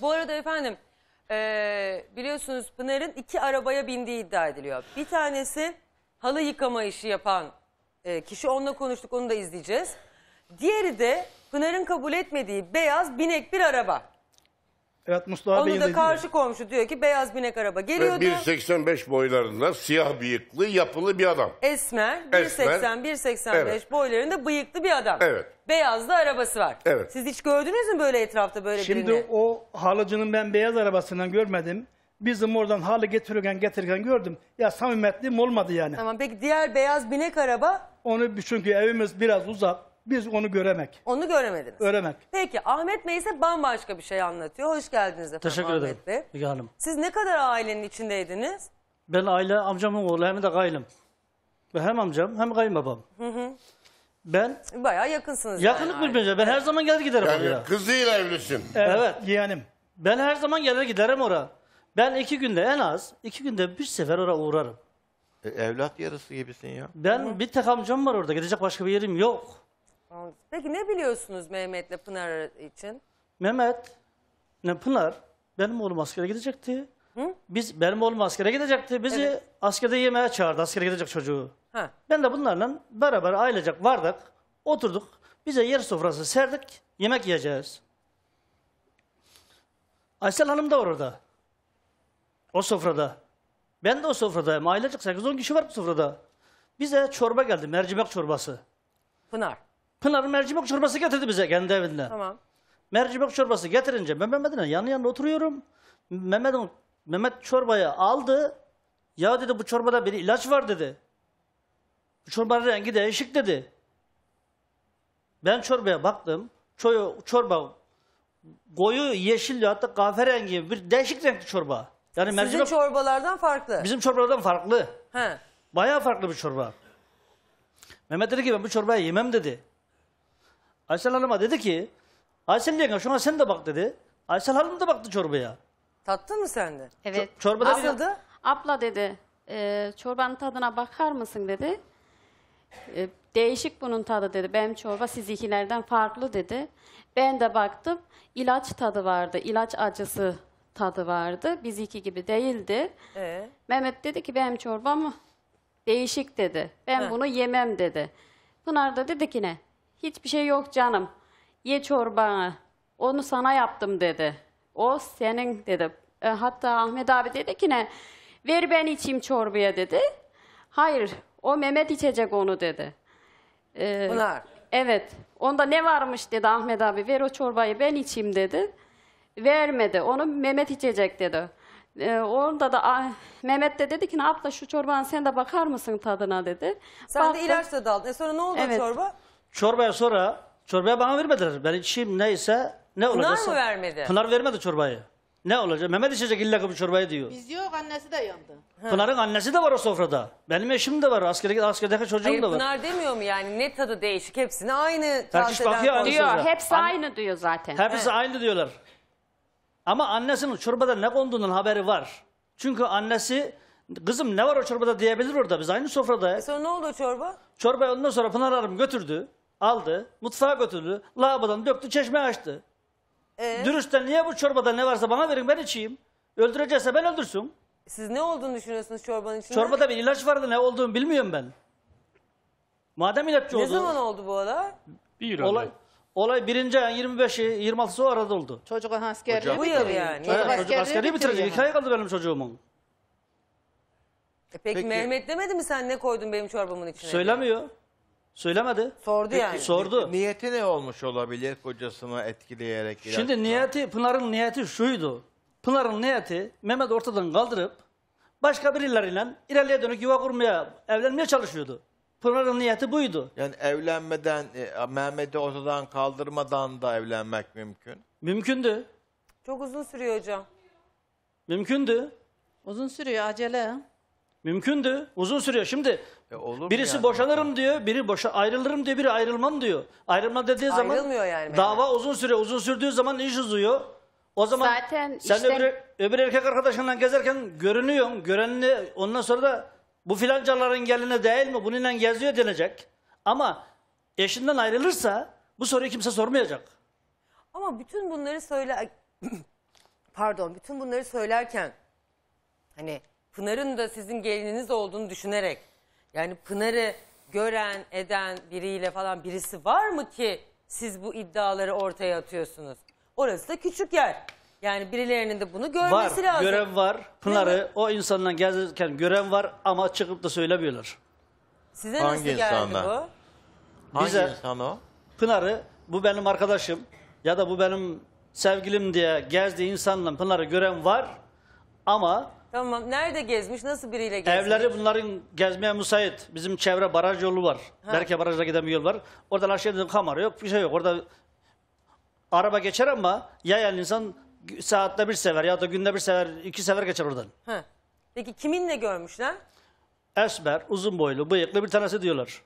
Bu arada efendim ee, biliyorsunuz Pınar'ın iki arabaya bindiği iddia ediliyor. Bir tanesi halı yıkama işi yapan e, kişi onunla konuştuk onu da izleyeceğiz. Diğeri de Pınar'ın kabul etmediği beyaz binek bir araba. Evet Mustafa Bey'in Onu da karşı gibi. komşu diyor ki beyaz binek araba geliyordu. 1.85 boylarında siyah bıyıklı yapılı bir adam. Esmer, Esmer. 1.80, 1.85 Evet. boylarında bıyıklı bir adam. Evet. Beyaz da arabası var. Evet. Siz hiç gördünüz mü böyle etrafta böyle Şimdi birini? o halıcının ben beyaz arabasından görmedim. Bizim oradan halı getirirken getirirken gördüm. Ya samimiyetliğim olmadı yani. Tamam peki diğer beyaz binek araba Onu çünkü evimiz biraz uzak. Biz onu göremek. Onu göremediniz. Göremek. Peki Ahmet Bey ise bambaşka bir şey anlatıyor. Hoş geldiniz efendim Teşekkür Ahmet ederim. Bey. ederim. Hanım. Siz ne kadar ailenin içindeydiniz? Ben aile amcamın oğlu hem de gaylım. Ve hem amcam hem kayınbabam. Ben Bayağı yakınsınız. yakınlık yani birbirimize. Ben her zaman gelir giderim oraya. Yani kızıyla evlisin. Evet. Yeğenim. Ben her zaman gelir giderim oraya. Ben iki günde en az iki günde bir sefer oraya uğrarım. E, Evlat yarısı gibisin ya. Ben bir tek amcam var orada. Gidecek başka bir yerim yok. Peki ne biliyorsunuz Mehmet'le Pınar için? Mehmet, ne Pınar benim oğlum askere gidecekti. Hı? Biz benim oğlum askere gidecekti. Bizi Evet. askerde yemeğe çağırdı. Askere gidecek çocuğu. Ha. Ben de bunlarla beraber ailecek vardık. Oturduk. Bize yer sofrası serdik. Yemek yiyeceğiz. Aysel Hanım da orada. O sofrada. Ben de o sofradayım. Ailecek 8-10 kişi var bu sofrada. Bize çorba geldi. Mercimek çorbası. Pınar. Pınar mercimek çorbası getirdi bize kendi evinden. Tamam. Mercimek çorbası getirince ben Mehmet'le yanı yanına oturuyorum. Mehmet, Mehmet çorbayı aldı. Ya dedi bu çorbada bir ilaç var dedi. Bu çorbanın rengi değişik dedi. Ben çorbaya baktım. Ço çorba koyu yeşil ya da kahverengi bir değişik renkli çorba. Yani Sizin mercimek, çorbalardan farklı. Bizim çorbalardan farklı. He. Bayağı farklı bir çorba. Mehmet dedi ki ben bu çorbayı yemem dedi. Aysel Hanım'a dedi ki Aysel yenge şuna sen de bak dedi. Aysel Hanım da baktı çorbaya. Tattın mı sen de? Evet. Ço- çorbada bir- Nasıldı? Abla dedi, e, çorbanın tadına bakar mısın dedi. E, değişik bunun tadı dedi. Benim çorba siz ikilerden farklı dedi. Ben de baktım, ilaç tadı vardı, ilaç acısı tadı vardı. biz iki gibi değildi. Ee, Mehmet dedi ki benim çorbam değişik dedi. Ben Heh. bunu yemem dedi. Pınar da dedi ki ne? Hiçbir şey yok canım. Ye çorbanı. Onu sana yaptım dedi. O senin dedi. E, hatta Ahmet abi dedi ki ne? Ver ben içeyim çorbaya dedi. Hayır o Mehmet içecek onu dedi. E, Pınar. Evet. Onda ne varmış dedi Ahmet abi. Ver o çorbayı ben içeyim dedi. Vermedi. Onu Mehmet içecek dedi. Ee, orada da ah, Mehmet de dedi ki ne abla şu çorbanın sen de bakar mısın tadına dedi. Sen Baktım. de ilaç da daldın. E sonra ne oldu evet. çorba? Çorbaya sonra çorbaya bana vermediler. Ben içeyim neyse ne olacak? Pınar mı vermedi? Pınar vermedi çorbayı. Ne olacak? Mehmet içecek illa ki bu çorbayı diyor. Biz yok annesi de yandı. Pınar'ın annesi de var o sofrada. Benim eşim de var. Askerdeki, askerdeki çocuğum Hayır, da var. Pınar demiyor mu yani ne tadı değişik hepsini aynı Herkes bakıyor aynı konuşuyor. diyor. Hepsi An- aynı diyor zaten. Hepsi aynı diyorlar. Ama annesinin çorbada ne konduğunun haberi var. Çünkü annesi kızım ne var o çorbada diyebilir orada. Biz aynı sofradayız. E sonra ne oldu o çorba? Çorbayı ondan sonra Pınar Hanım götürdü aldı, mutfağa götürdü, lavabodan döktü, çeşme açtı. Ee, Dürüstten niye bu çorbada ne varsa bana verin ben içeyim. Öldürecekse ben öldürsün. siz ne olduğunu düşünüyorsunuz çorbanın içinde? Çorbada bir ilaç vardı ne olduğunu bilmiyorum ben. Madem ilaççı ne zaman oldu bu olay? Bir yıl Olay, olay birinci ayın 25'i 26'sı o arada oldu. Çocuk askerliği Hocam. Bu yıl bitiriyor. yani. Evet, çocuk askerliği bitirecek. bitiriyor. İki ay kaldı benim çocuğumun. E peki, Peki. Mehmet demedi mi sen ne koydun benim çorbamın içine? Söylemiyor. Söylemedi. Sordu yani. Sordu. Niyeti ne olmuş olabilir kocasını etkileyerek? Şimdi niyeti, Pınar'ın niyeti şuydu. Pınar'ın niyeti Mehmet ortadan kaldırıp başka birileriyle ileriye dönük yuva kurmaya, evlenmeye çalışıyordu. Pınar'ın niyeti buydu. Yani evlenmeden, e, Mehmet'i ortadan kaldırmadan da evlenmek mümkün. Mümkündü. Çok uzun sürüyor hocam. Mümkündü. Uzun sürüyor acele. Mümkündü. Uzun sürüyor. Şimdi e, olur Birisi yani? boşanırım diyor, biri boşa ayrılırım diyor, biri ayrılmam diyor. Ayrılma dediği zaman Ayrılmıyor yani. dava uzun süre uzun sürdüğü zaman iş uzuyor. O zaman Zaten sen işte- öbür, öbür erkek arkadaşınla gezerken görünüyorsun. Görenini ondan sonra da bu filancaların geline değil mi? Bununla geziyor denecek. Ama eşinden ayrılırsa bu soruyu kimse sormayacak. Ama bütün bunları söyle pardon bütün bunları söylerken hani Pınar'ın da sizin gelininiz olduğunu düşünerek yani Pınar'ı gören, eden biriyle falan birisi var mı ki siz bu iddiaları ortaya atıyorsunuz? Orası da küçük yer. Yani birilerinin de bunu görmesi var, lazım. gören var. Pınar'ı o insanla gezerken gören var ama çıkıp da söylemiyorlar. Size Hangi nasıl geldi insandan? bu? Hangi Bize insan o? Pınar'ı bu benim arkadaşım ya da bu benim sevgilim diye gezdiği insanla Pınar'ı gören var ama Tamam. Nerede gezmiş? Nasıl biriyle gezmiş? Evleri bunların gezmeye müsait. Bizim çevre baraj yolu var. Ha. Berke barajına giden bir yol var. Oradan aşağıya dedim kamera yok, bir şey yok. Orada araba geçer ama yayan insan saatte bir sefer ya da günde bir sefer, iki sefer geçer oradan. Ha. Peki kiminle görmüşler? Esmer, uzun boylu, bıyıklı bir tanesi diyorlar.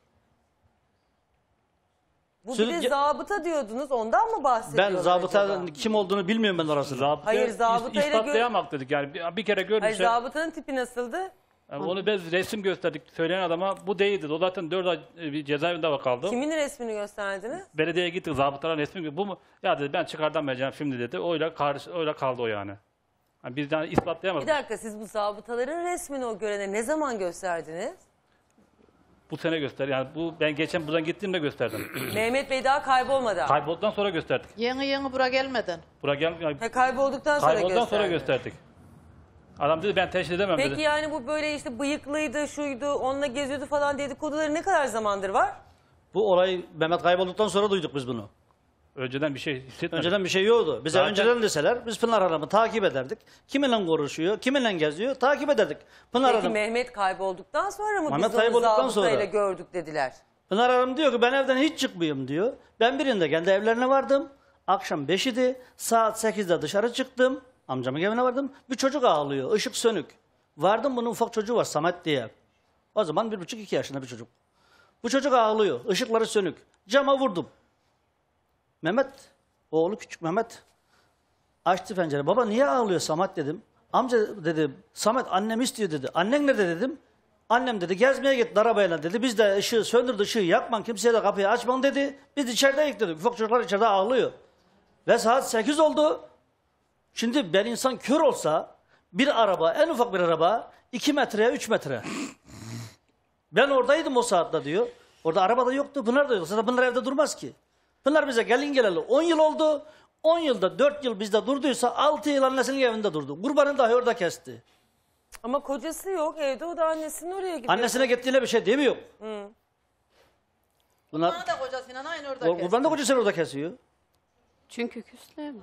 Bu Siz- bir de zabıta diyordunuz ondan mı bahsediyorsunuz? Ben zabıtanın kim olduğunu bilmiyorum ben orası. Zabıta Hayır, zabıtayla gör- ispatlayamak dedik yani bir, bir kere Hayır görmüşse zabıtanın tipi nasıldı? yani onu biz resim gösterdik söyleyen adama bu değildi. O zaten 4 ay e, bir cezaevinde kaldı. Kimin resmini gösterdiniz? Belediyeye gittik zabıtaların resmi bu mu? Ya dedi ben çıkartamayacağım şimdi dedi. Öyle, karşı, öyle kaldı o yani. yani biz yani ispatlayamadık. Bir dakika siz bu zabıtaların resmini o görene ne zaman gösterdiniz? bu sene göster. Yani bu ben geçen buradan gittiğimde gösterdim. Mehmet Bey daha kaybolmadan. Kaybolduktan sonra gösterdik. Yeni yeni buraya gelmeden. Buraya gel yani He, kaybolduktan sonra kaybolduktan sonra gösterdik. Adam dedi ben teşhis edemem Peki dedi. yani bu böyle işte bıyıklıydı, şuydu, onunla geziyordu falan dedikoduları ne kadar zamandır var? Bu olayı Mehmet kaybolduktan sonra duyduk biz bunu. Önceden bir şey hissetmedik. Önceden bir şey yoktu. Bize Zaten- önceden deseler biz Pınar Hanım'ı takip ederdik. Kiminle konuşuyor, kiminle geziyor takip ederdik. Pınar Peki Hanım, Mehmet kaybolduktan sonra mı Mehmet biz onu kaybolduktan sonra. gördük dediler? Pınar Hanım diyor ki ben evden hiç çıkmayayım diyor. Ben birinde kendi evlerine vardım. Akşam 5 idi. Saat 8'de dışarı çıktım. Amcamın evine vardım. Bir çocuk ağlıyor. Işık sönük. Vardım bunun ufak çocuğu var Samet diye. O zaman bir buçuk iki yaşında bir çocuk. Bu çocuk ağlıyor. Işıkları sönük. Cama vurdum. Mehmet, oğlu küçük Mehmet açtı pencere. Baba niye ağlıyor Samet dedim. Amca dedi, Samet annem istiyor dedi. Annen nerede dedim. Annem dedi gezmeye git arabayla dedi. Biz de ışığı söndür ışığı yakman, kimseye de kapıyı açman dedi. Biz içerideyik dedi. Ufak çocuklar içeride ağlıyor. Ve saat sekiz oldu. Şimdi ben insan kör olsa bir araba, en ufak bir araba iki metreye üç metre. ben oradaydım o saatte diyor. Orada araba da yoktu, bunlar da yoktu. Zaten bunlar evde durmaz ki. Bunlar bize gelin geleli 10 yıl oldu. 10 yılda 4 yıl bizde durduysa 6 yıl annesinin evinde durdu. Kurbanı dahi orada kesti. Ama kocası yok evde o da annesinin oraya gidiyor. Annesine gittiğine bir şey demiyor. Hı. Bunlar, Bana da kocasıyla aynı orada o, kurban da kocasını orada kesiyor. Çünkü küsler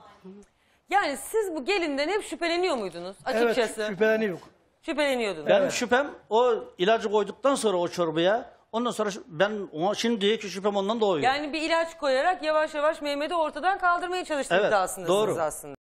Yani siz bu gelinden hep şüpheleniyor muydunuz açıkçası? Evet, şüpheleniyor. Şüpheleniyordunuz. Benim şüphem o ilacı koyduktan sonra o çorbaya Ondan sonra ben ona şimdiki şüphem ondan doğuyor. Yani bir ilaç koyarak yavaş yavaş Mehmet'i ortadan kaldırmaya çalıştınız Evet, aslında. doğru. Aslında.